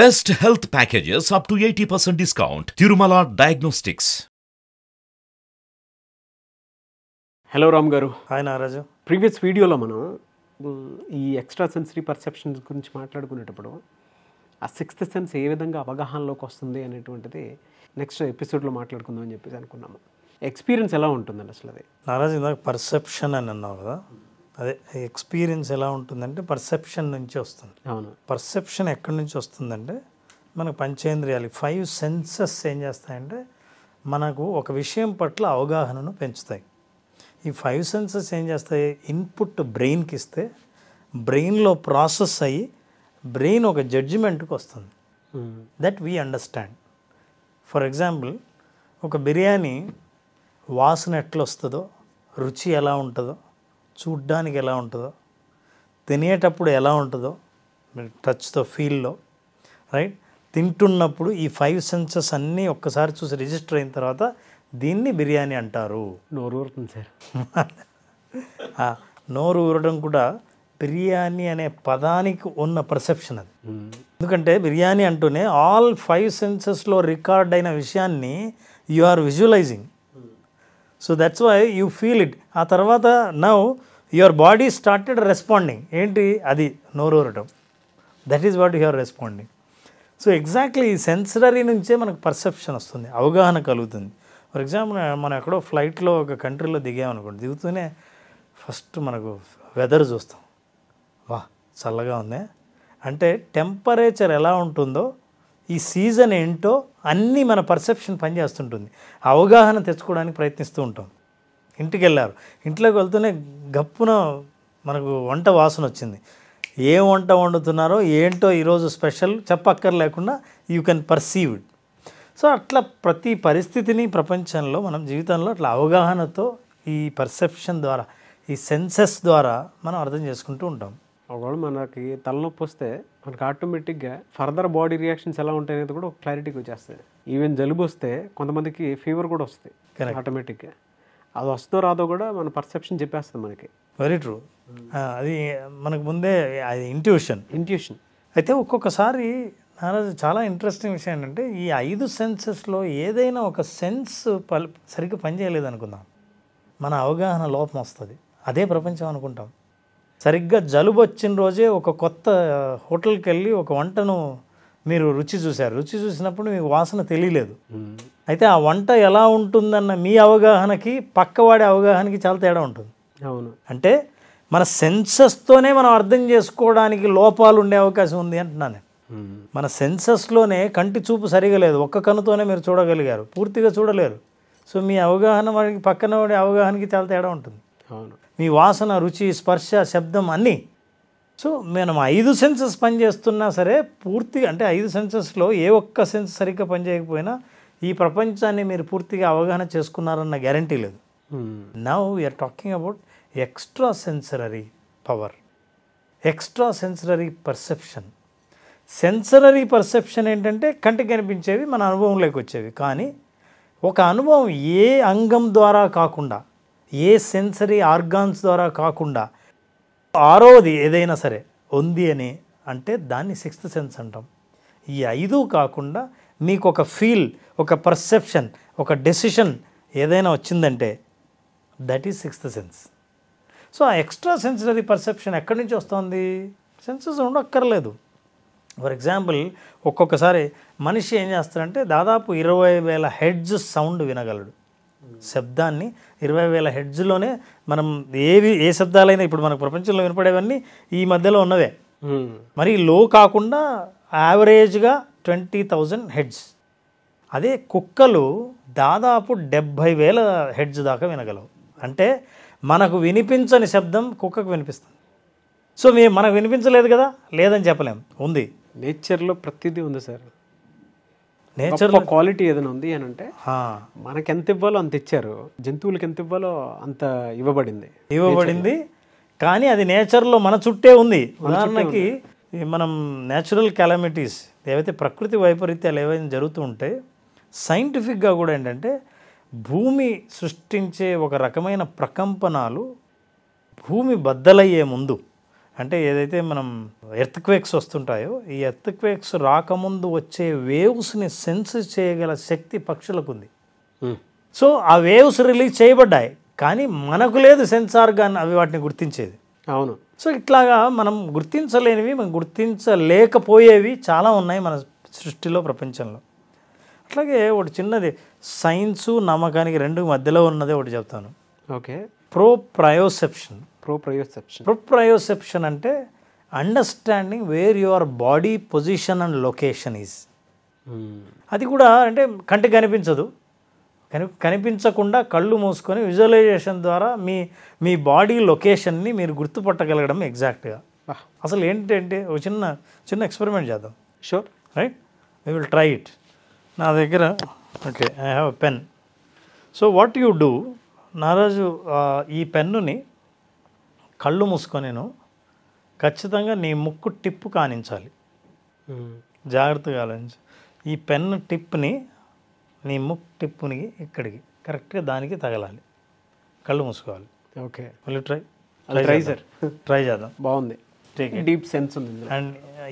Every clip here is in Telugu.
Best health packages up to eighty percent discount Tirumala diagnostics hello Ram గారు హాయ్ నారాజు ప్రీవియస్ వీడియోలో మనం ఈ ఎక్స్ట్రా సెన్సరీ పర్సెప్షన్ గురించి మాట్లాడుకునేటప్పుడు ఆ సిక్స్త్ సెన్స్ ఏ విధంగా అవగాహనలోకి వస్తుంది అనేటువంటిది నెక్స్ట్ ఎపిసోడ్లో మాట్లాడుకుందాం అని చెప్పేసి అనుకున్నాము ఎక్స్పీరియన్స్ ఎలా ఉంటుందండి అసలు అది నారాజు ఇందాక పర్సెప్షన్ అని అన్నావు కదా అదే ఎక్స్పీరియన్స్ ఎలా ఉంటుందంటే పర్సెప్షన్ నుంచి వస్తుంది అవును పర్సెప్షన్ ఎక్కడి నుంచి వస్తుందంటే మనకు పంచేంద్రియాలు ఫైవ్ సెన్సెస్ ఏం చేస్తాయంటే మనకు ఒక విషయం పట్ల అవగాహనను పెంచుతాయి ఈ ఫైవ్ సెన్సెస్ ఏం చేస్తాయి ఇన్పుట్ బ్రెయిన్కి ఇస్తే బ్రెయిన్లో ప్రాసెస్ అయ్యి బ్రెయిన్ ఒక జడ్జిమెంట్కి వస్తుంది that we understand for example ఒక బిర్యానీ వాసన ఎట్లా వస్తుందో రుచి ఎలా ఉంటుందో చూడ్డానికి ఎలా ఉంటుందో తినేటప్పుడు ఎలా ఉంటుందో టచ్తో ఫీల్లో రైట్ తింటున్నప్పుడు ఈ ఫైవ్ సెన్సెస్ అన్నీ ఒక్కసారి చూసి రిజిస్టర్ అయిన తర్వాత దీన్ని బిర్యానీ అంటారు నోరు ఊరటం సార్ నోరు ఊరడం కూడా బిర్యానీ అనే పదానికి ఉన్న పర్సెప్షన్ అది ఎందుకంటే బిర్యానీ అంటూనే ఆల్ ఫైవ్ సెన్సెస్లో రికార్డ్ అయిన విషయాన్ని you are visualizing so that's why you feel it ఆ తర్వాత now your body started responding ఏంటి అది నోరూరటం that is what your responding so exactly ఈ సెన్సరీ నుంచే మనకు పర్సెప్షన్ వస్తుంది అవగాహన కలుగుతుంది ఫర్ ఎగ్జాంపుల్ మనం ఎక్కడో ఫ్లైట్లో ఒక కంట్రీలో దిగామనుకోండి దిగుతూనే ఫస్ట్ మనకు వెదర్ చూస్తాం వా చల్లగా ఉంది అంటే టెంపరేచర్ ఎలా ఉంటుందో ఈ సీజన్ ఏంటో అన్నీ మన పర్సెప్షన్ పనిచేస్తుంటుంది అవగాహన తెచ్చుకోవడానికి ప్రయత్నిస్తూ ఉంటాం ఇంటికి వెళ్ళారు ఇంట్లోకి వెళ్తూనే గప్పున మనకు వంట వాసన వచ్చింది ఏ వంట వండుతున్నారో ఏంటో ఈరోజు స్పెషల్ చెప్పక్కర్ లేకుండా you can perceive it so అట్లా ప్రతి పరిస్థితిని ప్రపంచంలో మనం జీవితంలో అట్లా అవగాహనతో ఈ పర్సెప్షన్ ద్వారా ఈ సెన్సెస్ ద్వారా మనం అర్థం చేసుకుంటూ ఉంటాం ఒకవేళ మనకి తలనొప్పి వస్తే మనకు ఆటోమేటిక్గా ఫర్దర్ బాడీ రియాక్షన్స్ ఎలా ఉంటాయి అనేది కూడా క్లారిటీకి వచ్చేస్తుంది ఈవెన్ జలుబు వస్తే కొంతమందికి ఫీవర్ కూడా వస్తాయి ఆటోమేటిక్గా అది వస్తుందో రాదో కూడా మన పర్సెప్షన్ చెప్పేస్తుంది మనకి వెరీ ట్రూ hmm. అది మనకు ముందే అది ఇంట్యూషన్ ఇంట్యూషన్ అయితే ఒక్కొక్కసారి నారాజు చాలా ఇంట్రెస్టింగ్ విషయం ఏంటంటే ఈ ఐదు సెన్సెస్లో ఏదైనా ఒక సెన్స్ పల్ సరిగ్గా పనిచేయలేదు అనుకుందాం మన అవగాహన లోపం వస్తుంది అదే ప్రపంచం అనుకుంటాం సరిగ్గా జలుబు వచ్చిన రోజే ఒక కొత్త హోటల్కి వెళ్ళి ఒక వంటను మీరు రుచి చూశారు రుచి చూసినప్పుడు మీకు వాసన తెలియలేదు అయితే ఆ వంట ఎలా ఉంటుందన్న మీ అవగాహనకి పక్కవాడి అవగాహనకి చాలా తేడా ఉంటుంది అవును అంటే మన సెన్సస్తోనే మనం అర్థం చేసుకోవడానికి లోపాలు ఉండే అవకాశం ఉంది అంటున్నాను నేను మన సెన్సస్లోనే కంటి చూపు సరిగా లేదు ఒక్క కన్నుతోనే మీరు చూడగలిగారు పూర్తిగా చూడలేరు సో మీ అవగాహన వాడికి పక్కన వాడి అవగాహనకి చాలా తేడా ఉంటుంది మీ వాసన రుచి స్పర్శ శబ్దం అన్నీ సో మనం ఐదు సెన్సెస్ పనిచేస్తున్నా సరే పూర్తిగా అంటే ఐదు సెన్సెస్లో ఏ ఒక్క సెన్స్ సరిగ్గా పనిచేయకపోయినా ఈ ప్రపంచాన్ని మీరు పూర్తిగా అవగాహన చేసుకున్నారన్న గ్యారంటీ లేదు now we're talking about extra sensory power extra sensory perception sensory perception ఏంటంటే కంటికి కనిపించేవి మన అనుభవంలోకి వచ్చేవి కానీ ఒక అనుభవం ఏ అంగం ద్వారా కాకుండా ఏ సెన్సరీ ఆర్గాన్స్ ద్వారా కాకుండా ఆరోది ఏదైనా సరే ఉంది అని అంటే దాన్ని సిక్స్త్ సెన్స్ అంటాం ఈ ఐదు కాకుండా మీకు ఒక ఫీల్ ఒక పర్సెప్షన్ ఒక డెసిషన్ ఏదైనా వచ్చిందంటే that is sixth sense so ఆ ఎక్స్ట్రా సెన్సరీ పర్సెప్షన్ ఎక్కడి నుంచి వస్తుంది సెన్సెస్ ఉండక్కర్లేదు ఫర్ ఎగ్జాంపుల్ ఒక్కొక్కసారి మనిషి ఏం చేస్తాడంటే దాదాపు ఇరవై వేల హెడ్జ్ సౌండ్ వినగలడు శబ్దాన్ని ఇరవై వేల హెడ్జ్లోనే మనం ఏవి ఏ శబ్దాలైనా ఇప్పుడు మనకు ప్రపంచంలో వినపడేవన్నీ ఈ మధ్యలో ఉన్నవే మరి లో కాకుండా యావరేజ్గా ట్వంటీ థౌజండ్ హెడ్జ్ అదే కుక్కలు దాదాపు డెబ్భై వేల హెడ్జ్ దాకా వినగలవు అంటే మనకు వినిపించని శబ్దం కుక్కకు వినిపిస్తుంది సో మేము మనకు వినిపించలేదు కదా లేదని చెప్పలేము ఉంది నేచర్లో ప్రతిదీ ఉంది సార్ నేచర్ క్వాలిటీ ఏదైనా ఉంది అని అంటే మనకి ఎంత ఇవ్వాలో అంత ఇచ్చారు జంతువులకి ఎంత ఇవ్వాలో అంత ఇవ్వబడింది ఇవ్వబడింది కానీ అది నేచర్లో మన చుట్టే ఉంది ఉదాహరణకి మనం నేచురల్ క్యాలమిటీస్ ఏవైతే ప్రకృతి వైపరీత్యాలు ఏవైనా జరుగుతూ ఉంటే సైంటిఫిక్గా కూడా ఏంటంటే భూమి సృష్టించే ఒక రకమైన ప్రకంపనాలు భూమి బద్దలయ్యే ముందు అంటే ఏదైతే మనం ఎర్త్ క్వేక్స్ వస్తుంటాయో ఈ ఎర్త్ క్వేక్స్ రాకముందు వచ్చే వేవ్స్ని సెన్స్ చేయగల శక్తి పక్షులకు ఉంది సో ఆ వేవ్స్ రిలీజ్ చేయబడ్డాయి కానీ మనకు లేదు సెన్సార్ కానీ అవి వాటిని గుర్తించేది అవును సో ఇట్లాగా మనం గుర్తించలేనివి మనం గుర్తించలేకపోయేవి చాలా ఉన్నాయి మన సృష్టిలో ప్రపంచంలో అట్లాగే ఒకటి చిన్నది సైన్సు నమ్మకానికి రెండు మధ్యలో ఉన్నదే ఒకటి చెప్తాను ఓకే ప్రో ప్రయోసెప్షన్ ప్రోప్రయోసెప్షన్ ప్రొప్రయోసెప్షన్ అంటే understanding where your body position and location is అది కూడా అంటే కంటికి కనిపించదు కని కనిపించకుండా కళ్ళు మూసుకొని విజువలైజేషన్ ద్వారా మీ మీ బాడీ లొకేషన్ని మీరు గుర్తుపట్టగలగడం ఎగ్జాక్ట్గా ah. అసలు ఏంటంటే ఒక చిన్న చిన్న ఎక్స్పెరిమెంట్ చేద్దాం sure right I will try it నా దగ్గర okay I have pen so what you do Naraju ఈ పెన్నుని కళ్ళు మూసుకొనేను ఖచ్చితంగా నీ ముక్కు టిప్పు కానించాలి జాగ్రత్తగా ఆలోచించి ఈ పెన్ టిప్ని నీ ముక్కు టిప్పుని ఇక్కడికి కరెక్ట్గా దానికి తగలాలి కళ్ళు మూసుకోవాలి ఓకే మళ్ళీ ట్రై ట్రై సార్ ట్రై చేద్దాం బాగుంది డీప్ సెన్స్ ఉంది and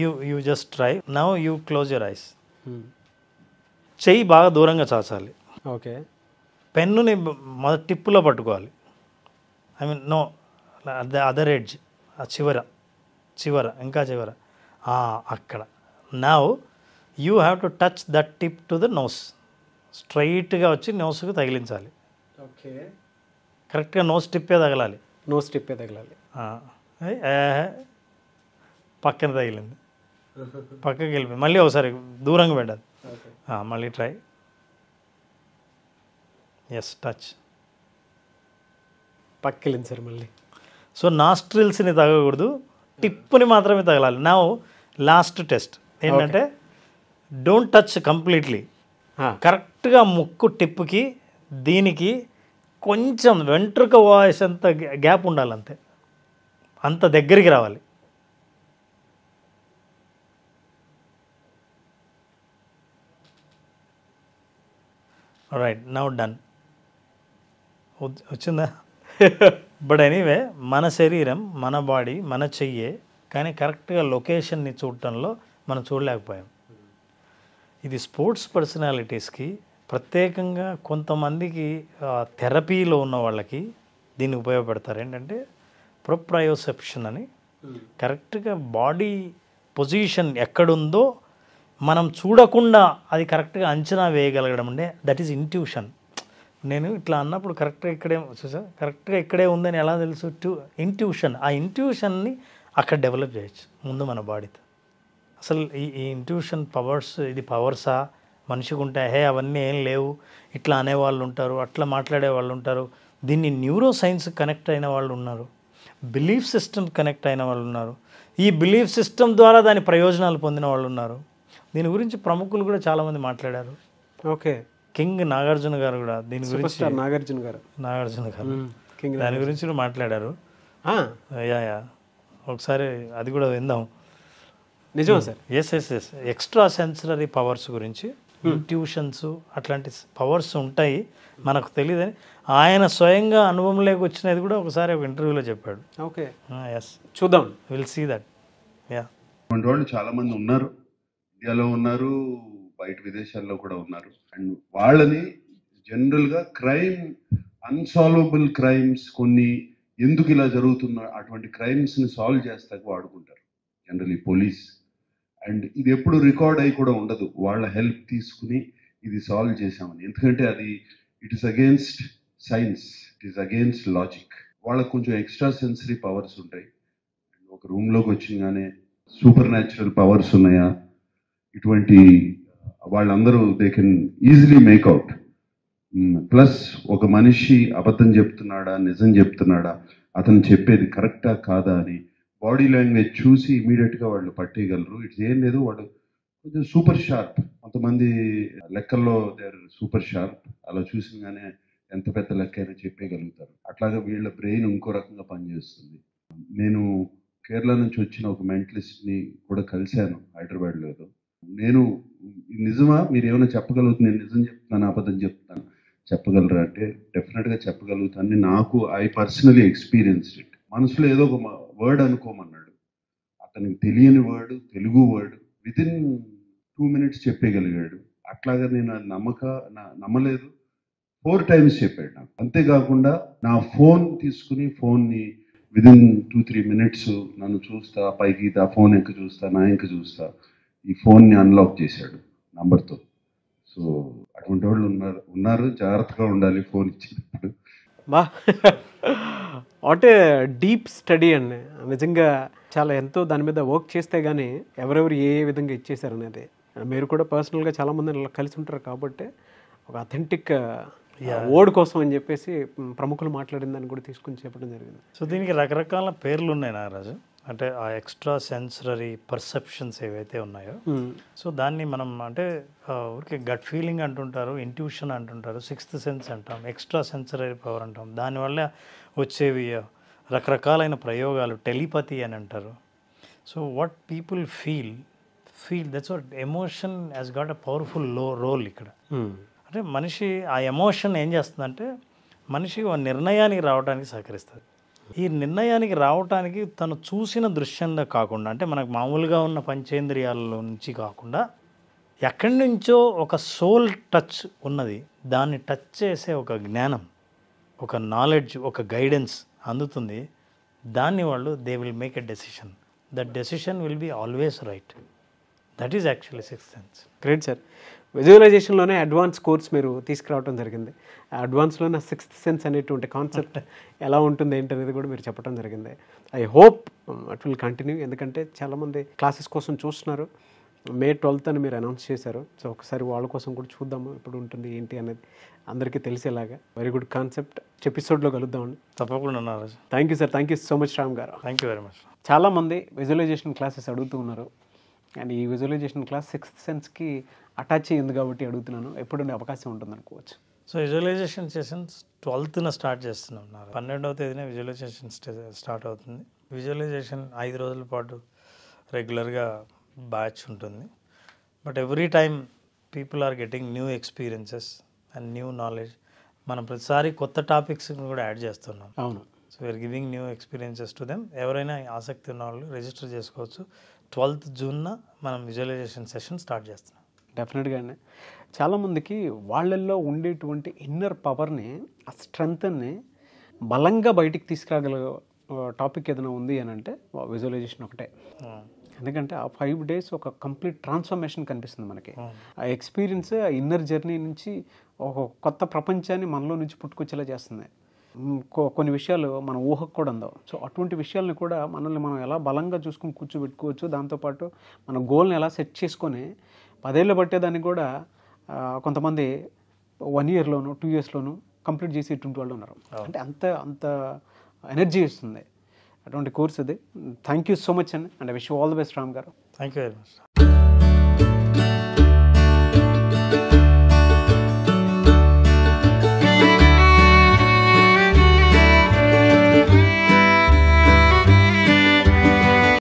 you you just try now you close your eyes చెయ్యి బాగా దూరంగా చాచాలి ఓకే పెన్నుని మొదటి టిప్పులో పట్టుకోవాలి I mean no the other edge ఆ చివర చివర ఇంకా చివర అక్కడ now you have to touch that tip to the nose స్ట్రైట్గా వచ్చి నోస్కు తగిలించాలి ఓకే కరెక్ట్గా నోస్ టిప్పే తగలాలి నోస్ టిప్పే తగలాలి పక్కన తగిలింది పక్కకి వెళ్ళిపోయి మళ్ళీ ఒకసారి దూరంగా పెట్టాలి మళ్ళీ ట్రై ఎస్ టచ్ పక్కిలింది సార్ మళ్ళీ సో నాస్ట్రిల్స్ని తగకూడదు టిప్పుని మాత్రమే తగలాలి నా లాస్ట్ టెస్ట్ ఏంటంటే డోంట్ టచ్ కంప్లీట్లీ కరెక్ట్గా ముక్కు టిప్పుకి దీనికి కొంచెం వెంట్రుక వాయిస్ అంత గ్యాప్ ఉండాలి అంతే అంత దగ్గరికి రావాలి రైట్ నౌ డన్ వచ్చిందా బట్ ఎనీవే మన శరీరం మన బాడీ మన చెయ్యే కానీ కరెక్ట్గా లొకేషన్ని చూడటంలో మనం చూడలేకపోయాం ఇది స్పోర్ట్స్ పర్సనాలిటీస్కి ప్రత్యేకంగా కొంతమందికి థెరపీలో ఉన్న వాళ్ళకి దీన్ని ఉపయోగపడతారు ఏంటంటే ప్రొప్రయోసెప్షన్ అని కరెక్ట్గా బాడీ పొజిషన్ ఎక్కడుందో మనం చూడకుండా అది కరెక్ట్గా అంచనా వేయగలగడం అంటే దట్ ఈజ్ ఇంట్యూషన్ నేను ఇట్లా అన్నప్పుడు కరెక్ట్గా ఇక్కడే చూసా కరెక్ట్గా ఇక్కడే ఉందని ఎలా తెలుసు ట్యూ ఇంట్యూషన్ ఆ ఇంట్యూషన్ని అక్కడ డెవలప్ చేయొచ్చు ముందు మన బాడీతో అసలు ఈ ఈ ఇంట్యూషన్ పవర్స్ ఇది పవర్సా మనిషికి ఉంటే హే అవన్నీ ఏం లేవు ఇట్లా అనేవాళ్ళు ఉంటారు అట్లా మాట్లాడే వాళ్ళు ఉంటారు దీన్ని న్యూరో సైన్స్ కనెక్ట్ అయిన వాళ్ళు ఉన్నారు బిలీఫ్ సిస్టమ్ కనెక్ట్ అయిన వాళ్ళు ఉన్నారు ఈ బిలీఫ్ సిస్టమ్ ద్వారా దాని ప్రయోజనాలు పొందిన వాళ్ళు ఉన్నారు దీని గురించి ప్రముఖులు కూడా చాలామంది మాట్లాడారు ఓకే కింగ్ నాగార్జున గారు కూడా దీని గురించి నాగార్జున గారు నాగార్జున గారు కింగ్ దాని గురించి కూడా మాట్లాడారు యా యా ఒకసారి అది కూడా విందాం నిజమా sir yes yes yes extra sensory powers గురించి ట్యూషన్స్ అట్లాంటి పవర్స్ ఉంటాయి మనకు తెలియదని ఆయన స్వయంగా అనుభవం లేక వచ్చినది కూడా ఒకసారి ఒక ఇంటర్వ్యూలో చెప్పాడు ఓకే ఎస్ చూద్దాం విల్ సీ దట్ యా చాలా మంది ఉన్నారు ఇండియాలో ఉన్నారు బయట విదేశాల్లో కూడా ఉన్నారు అండ్ వాళ్ళని జనరల్గా క్రైమ్ అన్సాల్వబుల్ క్రైమ్స్ కొన్ని ఎందుకు ఇలా జరుగుతున్న అటువంటి క్రైమ్స్ని సాల్వ్ చేస్తాక వాడుకుంటారు జనరలీ పోలీస్ అండ్ ఇది ఎప్పుడు రికార్డ్ అయి కూడా ఉండదు వాళ్ళ హెల్ప్ తీసుకుని ఇది సాల్వ్ చేసామని ఎందుకంటే అది it is against science it is against logic వాళ్ళకు కొంచెం ఎక్స్ట్రా సెన్సరీ పవర్స్ ఉంటాయి ఒక రూమ్లోకి వచ్చిందనే సూపర్ న్యాచురల్ పవర్స్ ఉన్నాయా ఇటువంటి వాళ్ళందరూ they can easily make out plus ఒక మనిషి అబద్ధం చెప్తున్నాడా నిజం చెప్తున్నాడా అతను చెప్పేది కరెక్టా కాదా అని బాడీ లాంగ్వేజ్ చూసి ఇమీడియట్గా వాళ్ళు పట్టేయగలరు ఇట్స్ ఏం లేదు వాడు కొంచెం సూపర్ షార్ప్ కొంతమంది లెక్కల్లో సూపర్ షార్ప్ అలా చూసినగానే ఎంత పెద్ద లెక్క అయినా చెప్పేయగలుగుతారు అట్లాగే వీళ్ళ బ్రెయిన్ ఇంకో రకంగా పనిచేస్తుంది నేను కేరళ నుంచి వచ్చిన ఒక మెంటలిస్ట్ని కూడా కలిశాను హైదరాబాద్లో నేను నిజమా మీరు ఏమైనా చెప్పగలుగుతుంది నేను నిజం చెప్తాను అబద్ధం చెప్తాను చెప్పగలరా అంటే డెఫినెట్గా చెప్పగలుగుతాను నాకు ఐ పర్సనలీ ఎక్స్పీరియన్స్ ఇట్ మనసులో ఏదో ఒక వర్డ్ అనుకోమన్నాడు అతనికి తెలియని word Telugu word within two minutes చెప్పేయగలిగాడు అట్లాగా నేను నమ్మక నమ్మలేదు ఫోర్ టైమ్స్ చెప్పాడు నాకు అంతేకాకుండా నా ఫోన్ తీసుకుని ఫోన్ని విదిన్ టూ త్రీ మినిట్స్ నన్ను చూస్తా పైకి ఆ ఫోన్ ఎక్క చూస్తా నా ఇంక చూస్తా ఈ ఫోన్ని అన్లాక్ చేశాడు నంబర్తో సో అటువంటి వాళ్ళు ఉన్నారు ఉన్నారు జాగ్రత్తగా ఉండాలి ఫోన్ ఇచ్చినప్పుడు అంటే ఏ డీప్ స్టడీ అండి నిజంగా చాలా ఎంతో దాని మీద వర్క్ చేస్తే కానీ ఎవరెవరు ఏ ఏ విధంగా ఇచ్చేసారు అనేది మీరు కూడా పర్సనల్గా చాలామంది కలిసి ఉంటారు కాబట్టి ఒక అథెంటిక్ ఓడ్ uh, కోసం అని చెప్పేసి ప్రముఖులు మాట్లాడిన దాన్ని కూడా తీసుకుని చెప్పడం జరిగింది సో దీనికి రకరకాల పేర్లు ఉన్నాయి నాగరాజు అంటే ఆ ఎక్స్ట్రా సెన్సరీ పర్సెప్షన్స్ ఏవైతే ఉన్నాయో hmm. సో దాన్ని మనం అంటే ఊరికే గట్ ఫీలింగ్ అంటుంటారు ఇంట్యూషన్ అంటుంటారు సిక్స్త్ సెన్స్ అంటాం ఎక్స్ట్రా సెన్సరీ పవర్ అంటాం దానివల్ల వచ్చేవి రకరకాలైన ప్రయోగాలు టెలిపతి అని అంటారు so what people feel feel that's what emotion has got a powerful లో రోల్ ఇక్కడ hmm. అంటే మనిషి ఆ ఎమోషన్ ఏం చేస్తుందంటే మనిషి ఒక నిర్ణయానికి రావడానికి సహకరిస్తుంది ఈ నిర్ణయానికి రావటానికి తను చూసిన దృశ్యంలో కాకుండా అంటే మనకు మామూలుగా ఉన్న పంచేంద్రియాల నుంచి కాకుండా ఎక్కడి నుంచో ఒక సోల్ టచ్ ఉన్నది దాన్ని టచ్ చేసే ఒక జ్ఞానం ఒక నాలెడ్జ్ ఒక గైడెన్స్ అందుతుంది దాన్ని వాళ్ళు they will make a decision that decision will be always right that is actually six sense great sir విజువలైజేషన్లోనే అడ్వాన్స్ కోర్స్ మీరు తీసుకురావడం జరిగింది అడ్వాన్స్లోనే సిక్స్త్ సెన్స్ అనేటువంటి కాన్సెప్ట్ ఎలా ఉంటుంది ఏంటనేది కూడా మీరు చెప్పడం జరిగింది I hope it will continue ఎందుకంటే చాలామంది క్లాసెస్ కోసం చూస్తున్నారు మే ట్వెల్త్ అని మీరు అనౌన్స్ చేశారు సో ఒకసారి వాళ్ళ కోసం కూడా చూద్దాము ఇప్పుడు ఉంటుంది ఏంటి అనేది అందరికీ తెలిసేలాగా వెరీ గుడ్ కాన్సెప్ట్ ఎపిసోడ్లో కలుద్దామండి తప్పకుండా thank you sir thank you so much Ram గారు థ్యాంక్ యూ వెరీ మచ్ చాలామంది విజువలైజేషన్ క్లాసెస్ అడుగుతూ ఉన్నారు అండ్ ఈ విజువలైజేషన్ క్లాస్ సిక్స్త్ సెన్స్కి అటాచ్ అయ్యింది కాబట్టి అడుగుతున్నాను ఎప్పుడు అవకాశం ఉంటుంది అనుకోవచ్చు సో విజువలైజేషన్ సెషన్ ట్వెల్త్న స్టార్ట్ చేస్తున్నాను పన్నెండవ తేదీన విజువలైజేషన్ స్టార్ట్ అవుతుంది విజువలైజేషన్ ఐదు రోజుల పాటు రెగ్యులర్గా బ్యాచ్ ఉంటుంది but every time people are getting new experiences and new knowledge మనం ప్రతిసారి కొత్త టాపిక్స్ కూడా యాడ్ చేస్తున్నాం అవును so we're giving new experiences to them ఎవరైనా ఆసక్తి ఉన్న వాళ్ళు రిజిస్టర్ చేసుకోవచ్చు ట్వెల్త్ జూన్న మనం విజువలైజేషన్ సెషన్ స్టార్ట్ చేస్తున్నాం డెఫినెట్గా అండి చాలామందికి వాళ్ళల్లో ఉండేటువంటి ఇన్నర్ పవర్ని ఆ స్ట్రెంగ్త్ని బలంగా బయటికి తీసుకురాగల టాపిక్ ఏదైనా ఉంది అని అంటే విజువలైజేషన్ ఒకటే ఎందుకంటే ఆ ఫైవ్ డేస్ ఒక కంప్లీట్ ట్రాన్స్ఫర్మేషన్ కనిపిస్తుంది మనకి ఆ ఎక్స్పీరియన్స్ ఆ ఇన్నర్ జర్నీ నుంచి ఒక కొత్త ప్రపంచాన్ని మనలో నుంచి పుట్టుకొచ్చేలా చేస్తుంది కొన్ని విషయాలు మన ఊహకు కూడా ఉందో సో అటువంటి విషయాలను కూడా మనల్ని మనం ఎలా బలంగా చూసుకుని కూర్చోబెట్టుకోవచ్చు దాంతోపాటు మన గోల్ని ఎలా సెట్ చేసుకొని పదేళ్ళు పట్టేదానికి కూడా కొంతమంది వన్ ఇయర్లోను టూ ఇయర్స్లోను కంప్లీట్ చేసి ఇటువంటి వాళ్ళు ఉన్నారు అంటే అంత అంత ఎనర్జీ ఇస్తుంది అటువంటి కోర్స్ ఇది థ్యాంక్ యూ సో మచ్ అండి and wish all the best Ram గారు థ్యాంక్ యూ వెరీ మచ్